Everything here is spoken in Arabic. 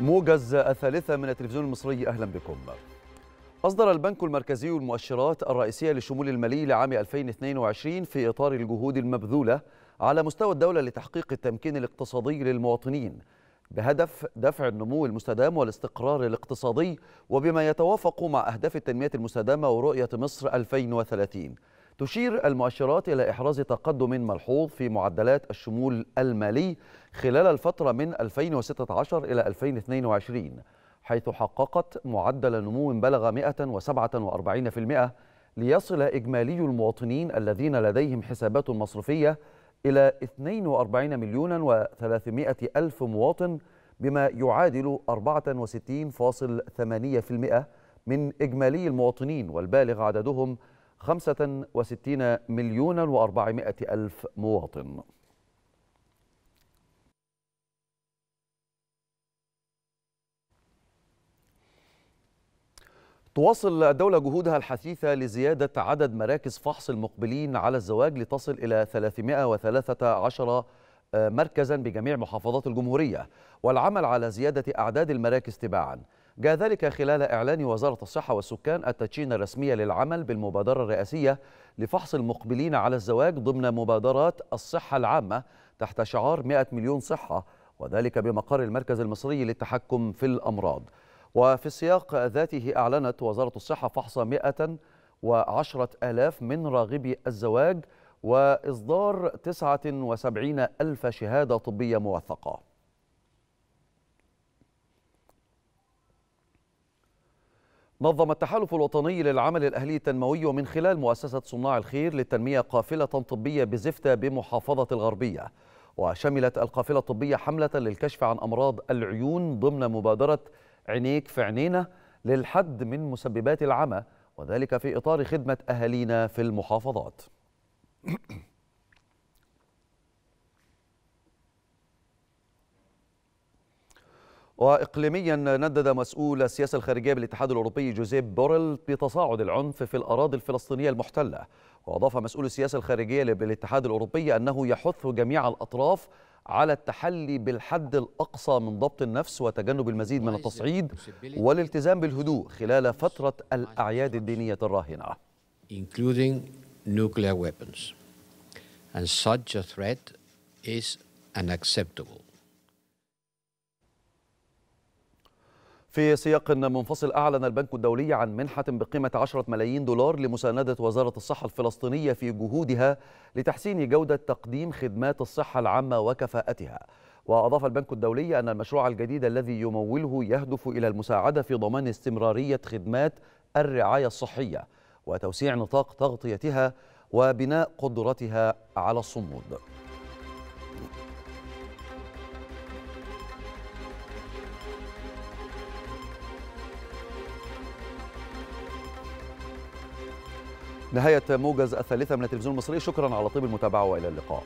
موجز الثالثة من التلفزيون المصري أهلا بكم أصدر البنك المركزي المؤشرات الرئيسية للشمول المالي لعام 2022 في إطار الجهود المبذولة على مستوى الدولة لتحقيق التمكين الاقتصادي للمواطنين بهدف دفع النمو المستدام والاستقرار الاقتصادي وبما يتوافق مع أهداف التنمية المستدامة ورؤية مصر 2030 تشير المؤشرات إلى إحراز تقدم ملحوظ في معدلات الشمول المالي خلال الفترة من 2016 إلى 2022 حيث حققت معدل نمو بلغ 147% ليصل إجمالي المواطنين الذين لديهم حسابات مصرفية إلى 42 مليون و300 ألف مواطن بما يعادل 64.8% من إجمالي المواطنين والبالغ عددهم 65 مليون و400 ألف مواطن تواصل الدولة جهودها الحثيثة لزيادة عدد مراكز فحص المقبلين على الزواج لتصل إلى 313 آه، مركزا بجميع محافظات الجمهورية والعمل على زيادة أعداد المراكز تباعا جاء ذلك خلال إعلان وزارة الصحة والسكان التدشين الرسمية للعمل بالمبادرة الرئاسية لفحص المقبلين على الزواج ضمن مبادرات الصحة العامة تحت شعار 100 مليون صحة وذلك بمقر المركز المصري للتحكم في الأمراض وفي السياق ذاته أعلنت وزارة الصحة فحص 110 ألاف من راغبي الزواج وإصدار 79 ألف شهادة طبية موثقة نظم التحالف الوطني للعمل الأهلي التنموي من خلال مؤسسة صناع الخير للتنمية قافلة طبية بزفتة بمحافظة الغربية وشملت القافلة الطبية حملة للكشف عن أمراض العيون ضمن مبادرة عينيك في عينينا للحد من مسببات العمى وذلك في إطار خدمة أهالينا في المحافظات وإقليميا ندد مسؤول السياسة الخارجية بالاتحاد الأوروبي جوزيب بوريل بتصاعد العنف في الأراضي الفلسطينية المحتلة وأضاف مسؤول السياسة الخارجية بالاتحاد الأوروبي أنه يحث جميع الأطراف على التحلي بالحد الأقصى من ضبط النفس وتجنب المزيد من التصعيد والالتزام بالهدوء خلال فترة الأعياد الدينية الراهنة and such a threat is unacceptable في سياق منفصل أعلن البنك الدولي عن منحة بقيمة 10 ملايين دولار لمساندة وزارة الصحة الفلسطينية في جهودها لتحسين جودة تقديم خدمات الصحة العامة وكفاءتها وأضاف البنك الدولي أن المشروع الجديد الذي يموله يهدف إلى المساعدة في ضمان استمرارية خدمات الرعاية الصحية وتوسيع نطاق تغطيتها وبناء قدرتها على الصمود نهاية موجز الثالثة من التلفزيون المصري شكرا على طيب المتابعة وإلى اللقاء